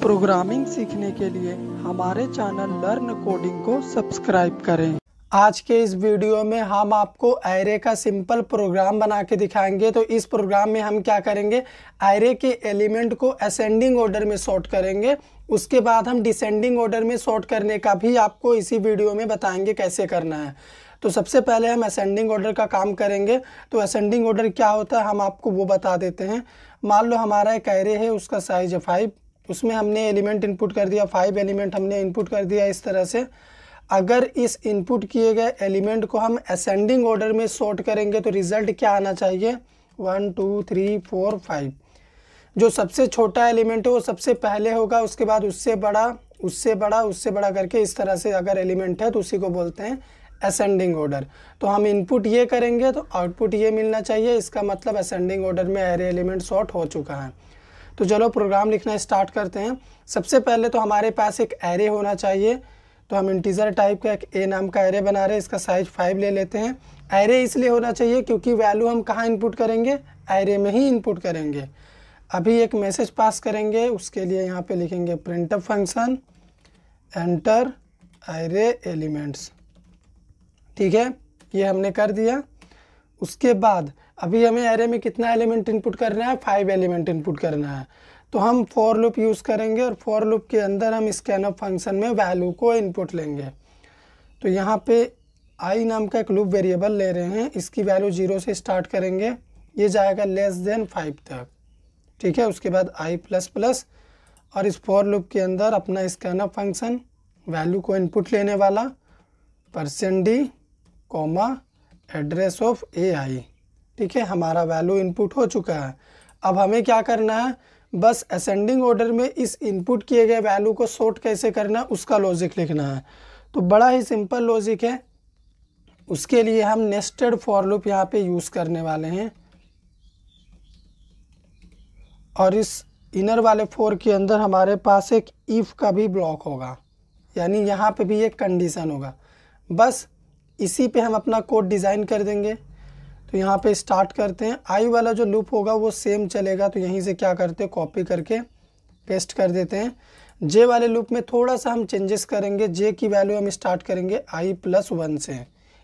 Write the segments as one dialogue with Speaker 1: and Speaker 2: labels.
Speaker 1: programming सीखने के लिए हमारे चैनल लर्न कोडिंग को सब्सक्राइब करें आज के इस वीडियो में हम आपको एरे का सिंपल प्रोग्राम बना के दिखाएंगे तो इस प्रोग्राम में हम क्या करेंगे एरे के एलिमेंट को असेंडिंग ऑर्डर में सॉर्ट करेंगे उसके बाद हम डिसेंडिंग ऑर्डर में सॉर्ट करने का भी आपको इसी वीडियो में बताएंगे कैसे करना है तो सबसे पहले हम असेंडिंग ऑर्डर का काम करेंगे तो असेंडिंग ऑर्डर क्या होता है हम आपको वो बता देते हैं मान लो हमारा एक एरे है उसका साइज है फाइव उसमें हमने एलिमेंट इनपुट कर दिया फाइव एलिमेंट हमने इनपुट कर दिया इस तरह से अगर इस इनपुट किए गए एलिमेंट को हम असेंडिंग ऑर्डर में सॉर्ट करेंगे तो रिजल्ट क्या आना चाहिए one two three four five जो सबसे छोटा एलिमेंट है वो सबसे पहले होगा उसके बाद उससे बड़ा उससे बड़ा उससे बड़ा करके इस तरह से अगर एलिमेंट है तो उसी को बोलते हैं असेंडिंग ऑर्डर तो हम इनपुट ये करेंगे तो आउटपुट ये मिलना चाहिए इसका मतलब असेंडिंग ऑर्डर में एरे एलिमेंट सॉर्ट हो चुका है तो चलो प्रोग्राम लिखना स्टार्ट करते हैं सबसे पहले तो हमारे पास एक एरे होना चाहिए तो हम इंटीजर टाइप का एक ए नाम का एरे बना रहे हैं इसका साइज फाइव ले लेते हैं एरे इसलिए होना चाहिए क्योंकि वैल्यू हम कहाँ इनपुट करेंगे एरे में ही इनपुट करेंगे अभी एक मैसेज पास करेंगे उसके लिए यहाँ पे लिखेंगे printf function enter array elements ठीक है ये हमने कर दिया उसके बाद अभी हमें एरे में कितना एलिमेंट इनपुट करना है फाइव एलिमेंट इनपुट करना है तो हम फॉर लूप यूज़ करेंगे और फॉर लूप के अंदर हम स्कैनअप फंक्शन में वैल्यू को इनपुट लेंगे तो यहाँ पे आई नाम का एक लूप वेरिएबल ले रहे हैं इसकी वैल्यू जीरो से स्टार्ट करेंगे ये जाएगा लेस देन फाइव तक ठीक है उसके बाद आई प्लस प्लस और इस फॉर लूप के अंदर अपना स्कैनअप फंक्शन वैल्यू को इनपुट लेने वाला percent D comma address of A I ठीक है हमारा वैल्यू इनपुट हो चुका है अब हमें क्या करना है बस असेंडिंग ऑर्डर में इस इनपुट किए गए वैल्यू को सॉर्ट कैसे करना है उसका लॉजिक लिखना है तो बड़ा ही सिंपल लॉजिक है उसके लिए हम नेस्टेड फॉर लूप यहाँ पे यूज़ करने वाले हैं और इस इनर वाले फोर के अंदर हमारे पास एक ईफ का भी ब्लॉक होगा यानी यहाँ पे भी एक कंडीशन होगा बस इसी पे हम अपना कोड डिज़ाइन कर देंगे तो यहाँ पे स्टार्ट करते हैं आई वाला जो लूप होगा वो सेम चलेगा तो यहीं से क्या करते हैं कॉपी करके पेस्ट कर देते हैं जे वाले लूप में थोड़ा सा हम चेंजेस करेंगे जे की वैल्यू हम स्टार्ट करेंगे आई प्लस वन से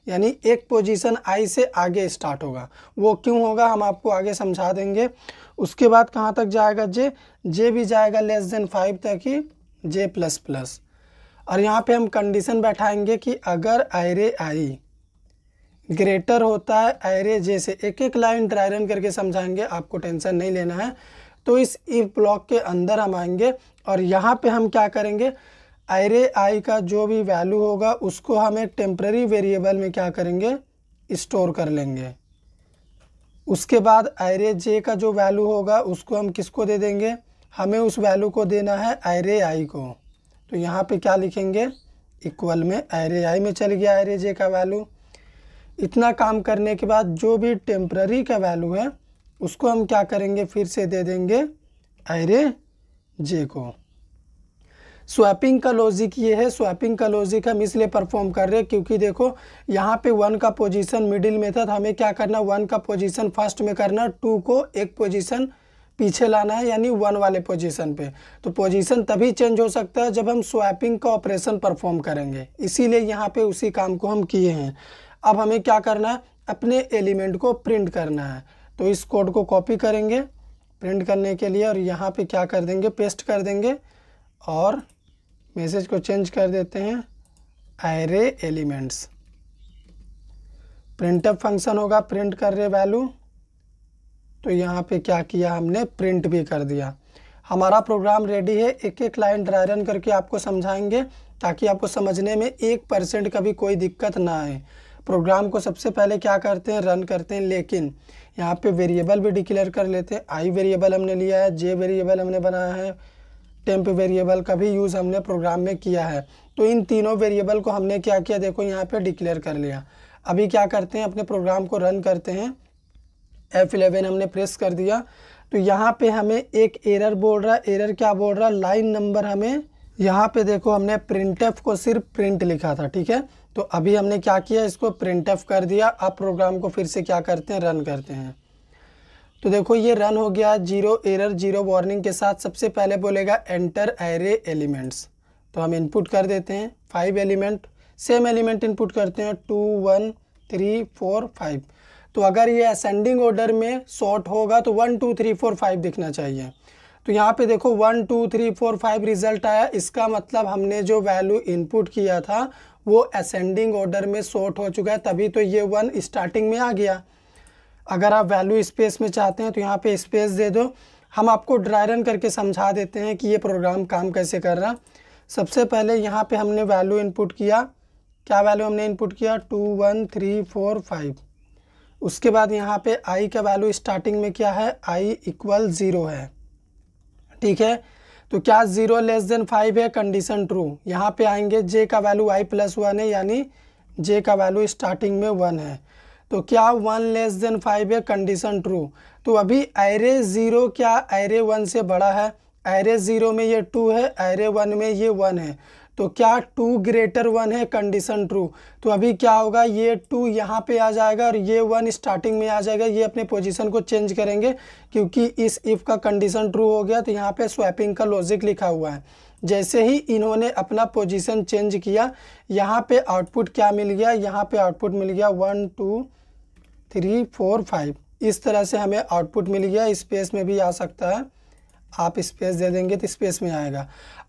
Speaker 1: यानी एक पोजीशन आई से आगे स्टार्ट होगा वो क्यों होगा हम आपको आगे समझा देंगे उसके बाद कहाँ तक जाएगा जे जे भी जाएगा लेस देन फाइव तक ही जे प्लस प्लस और यहाँ पे हम कंडीशन बैठाएंगे कि अगर आयरे आई ग्रेटर होता है एरे जे से एक एक लाइन ड्राई रन करके समझाएंगे आपको टेंशन नहीं लेना है तो इस इफ ब्लॉक के अंदर हम आएंगे और यहाँ पे हम क्या करेंगे एरे आई का जो भी वैल्यू होगा उसको हम एक टेम्प्रेरी वेरिएबल में क्या करेंगे स्टोर कर लेंगे उसके बाद एरे जे का जो वैल्यू होगा उसको हम किसको दे देंगे हमें उस वैल्यू को देना है एरे आई को तो यहाँ पे क्या लिखेंगे इक्वल में एरे आई में चल गया एरे जे का वैल्यू इतना काम करने के बाद जो भी टेम्प्ररी का वैल्यू है उसको हम क्या करेंगे फिर से दे देंगे अरे जे को स्वैपिंग का लॉजिक ये है स्वैपिंग का लॉजिक हम इसलिए परफॉर्म कर रहे हैं क्योंकि देखो यहाँ पे वन का पोजीशन मिडिल में था तो हमें क्या करना वन का पोजीशन फर्स्ट में करना टू को एक पोजीशन पीछे लाना है यानी वन वाले पोजीशन पे तो पोजीशन तभी चेंज हो सकता है जब हम स्वैपिंग का ऑपरेशन परफॉर्म करेंगे इसीलिए यहाँ पे उसी काम को हम किए हैं अब हमें क्या करना है अपने एलिमेंट को प्रिंट करना है तो इस कोड को कॉपी करेंगे प्रिंट करने के लिए और यहाँ पे क्या कर देंगे पेस्ट कर देंगे और मैसेज को चेंज कर देते हैं एरे एलिमेंट्स प्रिंटअप फंक्शन होगा प्रिंट कर रहे वैल्यू तो यहाँ पे क्या किया हमने प्रिंट भी कर दिया हमारा प्रोग्राम रेडी है एक एक लाइन ड्राई रन करके आपको समझाएंगे ताकि आपको समझने में एक परसेंट का भी कोई दिक्कत ना आए प्रोग्राम को सबसे पहले क्या करते हैं रन करते हैं लेकिन यहाँ पे वेरिएबल भी डिक्लेयर कर लेते हैं आई वेरिएबल हमने लिया है जे वेरिएबल हमने बनाया है टेम्प वेरिएबल का भी यूज़ हमने प्रोग्राम में किया है तो इन तीनों वेरिएबल को हमने क्या किया देखो यहाँ पे डिक्लेयर कर लिया अभी क्या करते हैं अपने प्रोग्राम को रन करते हैं एफ़ हमने प्रेस कर दिया तो यहाँ पे हमें एक एरर बोल रहा है एरर क्या बोल रहा है लाइन नंबर हमें यहाँ पे देखो हमने प्रिंट को सिर्फ प्रिंट लिखा था ठीक है तो अभी हमने क्या किया इसको प्रिंट कर दिया अब प्रोग्राम को फिर से क्या करते हैं रन करते हैं तो देखो ये रन हो गया जीरो एरर जीरो वार्निंग के साथ सबसे पहले बोलेगा एंटर एरे एलिमेंट्स तो हम इनपुट कर देते हैं five element same element input करते हैं two one three four five तो अगर ये असेंडिंग ऑर्डर में शॉर्ट होगा तो one two three four five दिखना चाहिए तो यहाँ पे देखो one two three four five result आया इसका मतलब हमने जो वैल्यू इनपुट किया था वो असेंडिंग ऑर्डर में शॉर्ट हो चुका है तभी तो ये वन स्टार्टिंग में आ गया अगर आप वैल्यू स्पेस में चाहते हैं तो यहाँ पे स्पेस दे दो हम आपको ड्राई रन करके समझा देते हैं कि ये प्रोग्राम काम कैसे कर रहा सबसे पहले यहाँ पे हमने वैल्यू इनपुट किया क्या वैल्यू हमने इनपुट किया two one three four five उसके बाद यहाँ पे आई का वैल्यू स्टार्टिंग में क्या है आई इक्वल ज़ीरो है ठीक है तो क्या जीरो लेस देन फाइव है कंडीशन ट्रू यहाँ पे आएंगे जे का वैल्यू आई प्लस वन है यानी जे का वैल्यू स्टार्टिंग में वन है तो क्या वन लेस देन फाइव है कंडीशन ट्रू तो अभी एरे ज़ीरो क्या एरे वन से बड़ा है एरे ज़ीरो में ये टू है एरे वन में ये वन है तो क्या टू ग्रेटर वन है कंडीशन ट्रू तो अभी क्या होगा ये टू यहाँ पे आ जाएगा और ये वन स्टार्टिंग में आ जाएगा ये अपने पोजीशन को चेंज करेंगे क्योंकि इस इफ़ का कंडीशन ट्रू हो गया तो यहाँ पे स्वैपिंग का लॉजिक लिखा हुआ है जैसे ही इन्होंने अपना पोजीशन चेंज किया यहाँ पे आउटपुट क्या मिल गया यहाँ पे आउटपुट मिल गया one two three four five इस तरह से हमें आउटपुट मिल गया स्पेस में भी आ सकता है आप स्पेस दे देंगे तो स्पेस में आएगा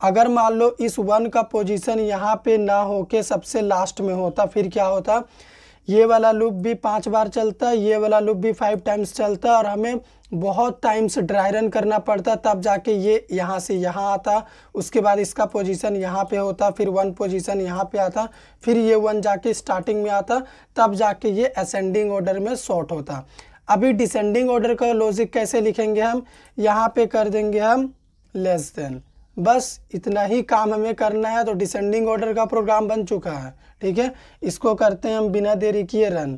Speaker 1: अगर मान लो इस वन का पोजीशन यहाँ पे ना हो के सबसे लास्ट में होता फिर क्या होता ये वाला लूप भी पांच बार चलता ये वाला लूप भी फाइव टाइम्स चलता और हमें बहुत टाइम से ड्राई रन करना पड़ता तब जाके ये यहाँ से यहाँ आता उसके बाद इसका पोजीशन यहाँ पे होता फिर वन पोजीशन यहाँ पे आता फिर ये वन जाके स्टार्टिंग में आता तब जाके ये असेंडिंग ऑर्डर में शॉर्ट होता अभी डिसेंडिंग ऑर्डर का लॉजिक कैसे लिखेंगे हम यहाँ पे कर देंगे हम लेस देन बस इतना ही काम हमें करना है तो डिसेंडिंग ऑर्डर का प्रोग्राम बन चुका है ठीक है इसको करते हैं हम बिना देरी किए रन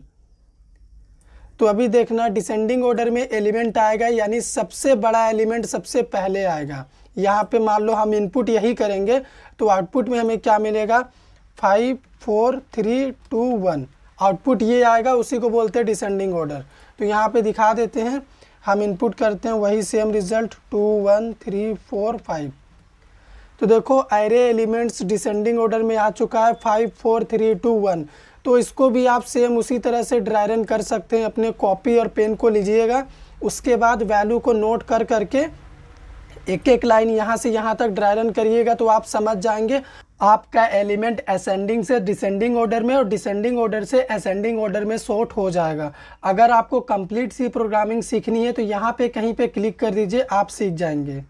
Speaker 1: तो अभी देखना डिसेंडिंग ऑर्डर में एलिमेंट आएगा यानी सबसे बड़ा एलिमेंट सबसे पहले आएगा यहाँ पे मान लो हम इनपुट यही करेंगे तो आउटपुट में हमें क्या मिलेगा five four three two one output ये आएगा उसी को बोलते हैं डिसेंडिंग ऑर्डर तो यहाँ पे दिखा देते हैं हम इनपुट करते हैं वही same result two one three four five तो देखो एरे एलिमेंट्स डिसेंडिंग ऑर्डर में आ चुका है five four three two one तो इसको भी आप सेम उसी तरह से ड्राई रन कर सकते हैं अपने कॉपी और पेन को लीजिएगा उसके बाद वैल्यू को नोट कर करके एक एक लाइन यहाँ से यहाँ तक ड्राई रन करिएगा तो आप समझ जाएंगे आपका एलिमेंट असेंडिंग से डिसेंडिंग ऑर्डर में और डिसेंडिंग ऑर्डर से असेंडिंग ऑर्डर में सॉर्ट हो जाएगा अगर आपको कंप्लीट सी प्रोग्रामिंग सीखनी है तो यहाँ पे कहीं पे क्लिक कर दीजिए आप सीख जाएंगे